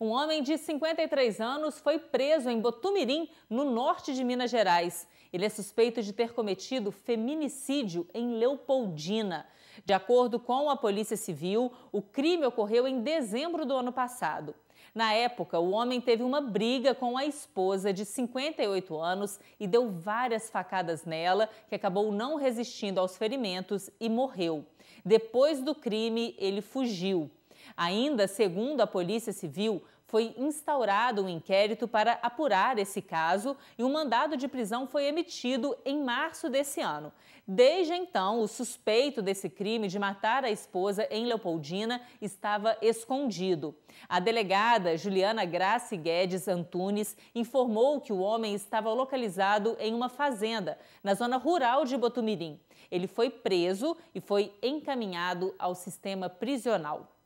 Um homem de 53 anos foi preso em Botumirim, no norte de Minas Gerais. Ele é suspeito de ter cometido feminicídio em Leopoldina. De acordo com a Polícia Civil, o crime ocorreu em dezembro do ano passado. Na época, o homem teve uma briga com a esposa de 58 anos e deu várias facadas nela, que acabou não resistindo aos ferimentos e morreu. Depois do crime, ele fugiu. Ainda segundo a Polícia Civil, foi instaurado um inquérito para apurar esse caso e um mandado de prisão foi emitido em março desse ano. Desde então, o suspeito desse crime de matar a esposa em Leopoldina estava escondido. A delegada Juliana Grace Guedes Antunes informou que o homem estava localizado em uma fazenda na zona rural de Botumirim. Ele foi preso e foi encaminhado ao sistema prisional.